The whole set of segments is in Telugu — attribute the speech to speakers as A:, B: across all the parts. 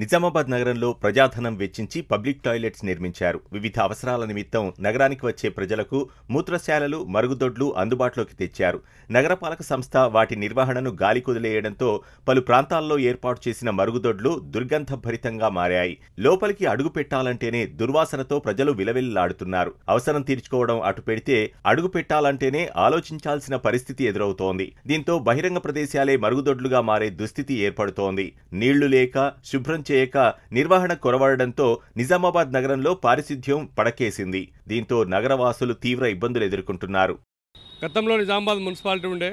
A: నిజామాబాద్ నగరంలో ప్రజాధనం వెచ్చించి పబ్లిక్ టాయిలెట్స్ నిర్మించారు వివిధ అవసరాల నిమిత్తం నగరానికి వచ్చే ప్రజలకు మూత్రశాలలు మరుగుదొడ్లు అందుబాటులోకి తెచ్చారు నగరపాలక సంస్థ వాటి నిర్వహణను గాలికొదిలేయడంతో పలు ప్రాంతాల్లో ఏర్పాటు చేసిన మరుగుదొడ్లు దుర్గంధభరితంగా మారాయి లోపలికి అడుగు పెట్టాలంటేనే దుర్వాసనతో ప్రజలు విలవిల్లాడుతున్నారు అవసరం తీర్చుకోవడం అటు పెడితే అడుగు పెట్టాలంటేనే ఆలోచించాల్సిన పరిస్థితి ఎదురవుతోంది దీంతో బహిరంగ ప్రదేశాలే మరుగుదొడ్లుగా మారే దుస్థితి ఏర్పడుతోంది నీళ్లు లేక శుభ్రం చేయక నిర్వహణ కొరవడంతో నిజామాబాద్ నగరంలో పారిశుధ్యం పడకేసింది దీంతో నగరవాసులు తీవ్ర ఇబ్బందులు ఎదుర్కొంటున్నారు
B: గతంలో నిజామాబాద్ మున్సిపాలిటీ ఉండే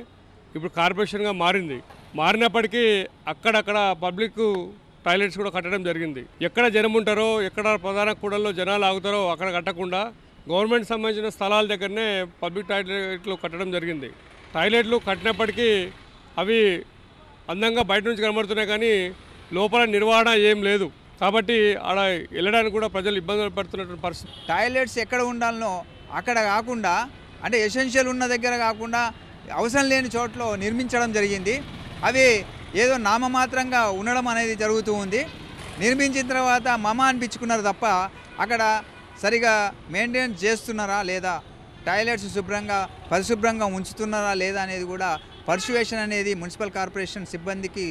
B: ఇప్పుడు కార్పొరేషన్గా మారింది మారినప్పటికీ అక్కడక్కడ పబ్లిక్ టాయిలెట్స్ కూడా కట్టడం జరిగింది ఎక్కడ జనం ఉంటారో ఎక్కడ ప్రధాన కూడల్లో జనాలు ఆగుతారో అక్కడ కట్టకుండా గవర్నమెంట్ సంబంధించిన స్థలాల దగ్గరనే పబ్లిక్ టాయిలెట్లు కట్టడం జరిగింది టాయిలెట్లు కట్టినప్పటికీ అవి అందంగా బయట నుంచి కనబడుతున్నాయి కానీ లోపల నిర్వహణ ఏం లేదు కాబట్టి ఆడ వెళ్ళడానికి కూడా ప్రజలు ఇబ్బందులు పడుతున్నటువంటి
C: పరిస్థితి టాయిలెట్స్ ఎక్కడ ఉండాలనో అక్కడ కాకుండా అంటే ఎసెన్షియల్ ఉన్న దగ్గర కాకుండా అవసరం లేని చోట్ల నిర్మించడం జరిగింది అవి ఏదో నామమాత్రంగా ఉండడం అనేది జరుగుతూ ఉంది నిర్మించిన తర్వాత మమ అనిపించుకున్నారు తప్ప అక్కడ సరిగా మెయింటెనెన్స్ చేస్తున్నారా లేదా టాయిలెట్స్ శుభ్రంగా పరిశుభ్రంగా ఉంచుతున్నారా లేదా అనేది కూడా పర్సువేషన్ అనేది మున్సిపల్ కార్పొరేషన్ సిబ్బందికి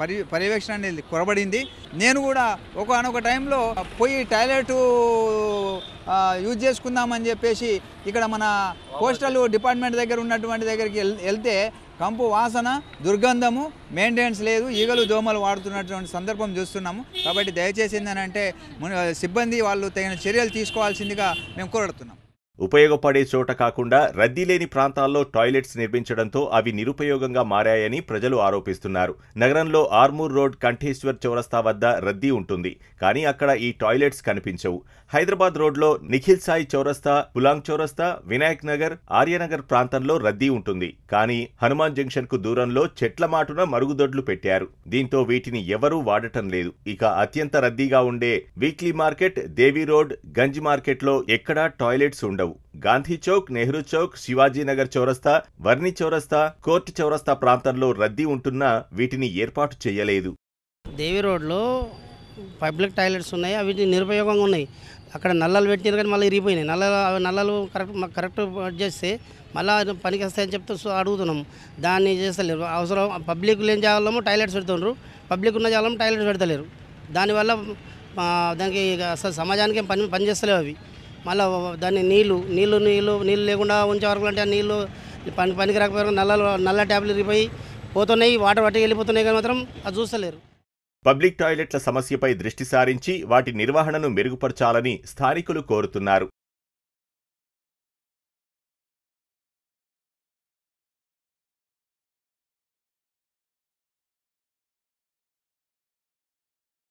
C: పరి పర్యవేక్షణ అనేది కొరబడింది నేను కూడా ఒకనొక టైంలో పోయి టాయిలెట్ యూజ్ చేసుకుందామని చెప్పేసి ఇక్కడ మన పోస్టల్ డిపార్ట్మెంట్ దగ్గర ఉన్నటువంటి దగ్గరికి వెళ్తే కంపు వాసన దుర్గంధము మెయింటెనెన్స్ లేదు ఈగలు దోమలు వాడుతున్నటువంటి సందర్భం చూస్తున్నాము కాబట్టి దయచేసి ఏంటంటే సిబ్బంది వాళ్ళు తగిన చర్యలు తీసుకోవాల్సిందిగా మేము కోరుతున్నాం
A: ఉపయోగపడే చోట కాకుండా రద్దీ లేని ప్రాంతాల్లో టాయిలెట్స్ నిర్మించడంతో అవి నిరుపయోగంగా మారాయని ప్రజలు ఆరోపిస్తున్నారు నగరంలో ఆర్మూర్ రోడ్ కంఠేశ్వర్ చౌరస్తా వద్ద రద్దీ ఉంటుంది కానీ అక్కడ ఈ టాయిలెట్స్ కనిపించవు హైదరాబాద్ రోడ్లో నిఖిల్ సాయి చౌరస్తా పులాంగ్ చౌరస్తా వినాయక్ నగర్ ఆర్యనగర్ ప్రాంతంలో రద్దీ ఉంటుంది కానీ హనుమాన్ జంక్షన్ కు దూరంలో చెట్ల మాటున మరుగుదొడ్లు పెట్టారు దీంతో వీటిని ఎవరూ వాడటం లేదు ఇక అత్యంత రద్దీగా ఉండే weekly market Devi road Ganj మార్కెట్లో ఎక్కడా టాయిలెట్స్ ఉండవు గాంధీ చౌక్ నెహ్రూ చౌక్ శివాజీనగర్ చౌరస్తా వర్ణి చౌరస్తా కోర్టు చౌరస్తా ప్రాంతంలో రద్దీ ఉంటున్నా వీటిని ఏర్పాటు చేయలేదు
D: దేవి రోడ్లో పబ్లిక్ టాయిలెట్స్ ఉన్నాయి అవి నిరుపయోగంగా ఉన్నాయి అక్కడ నల్లలు పెట్టినారు కానీ మళ్ళీ ఇరిగిపోయినాయి నల్ల నల్లలు కరెక్ట్ కరెక్ట్ చేస్తే మళ్ళీ పనికి వస్తాయని చెప్తే అడుగుతున్నాం దాన్ని చేస్తలేరు అవసరం పబ్లిక్ లేని జాగాలము టాయిలెట్స్ పెడుతుండ్రు పబ్లిక్ ఉన్న జాగాలము టాయిలెట్స్ పెడతలేరు దానివల్ల దానికి అసలు సమాజానికి పని పనిచేస్తలేవు అవి మళ్ళీ దాన్ని నీళ్ళు నీళ్ళు నీళ్ళు నీళ్ళు లేకుండా ఉంచే వరకు అంటే ఆ నీళ్ళు పని పనికి రాకపోయినా నల్ల నల్ల ట్యాబ్లు ఇరిగిపోయి పోతున్నాయి వాటర్ వాటికి వెళ్ళిపోతున్నాయి కానీ మాత్రం అది చూస్తలేరు
A: పబ్లిక్ టాయిలెట్ల సమస్యపై దృష్టి సారించి వాటి నిర్వహణను మెరుగుపరచాలని స్థానికులు కోరుతున్నారు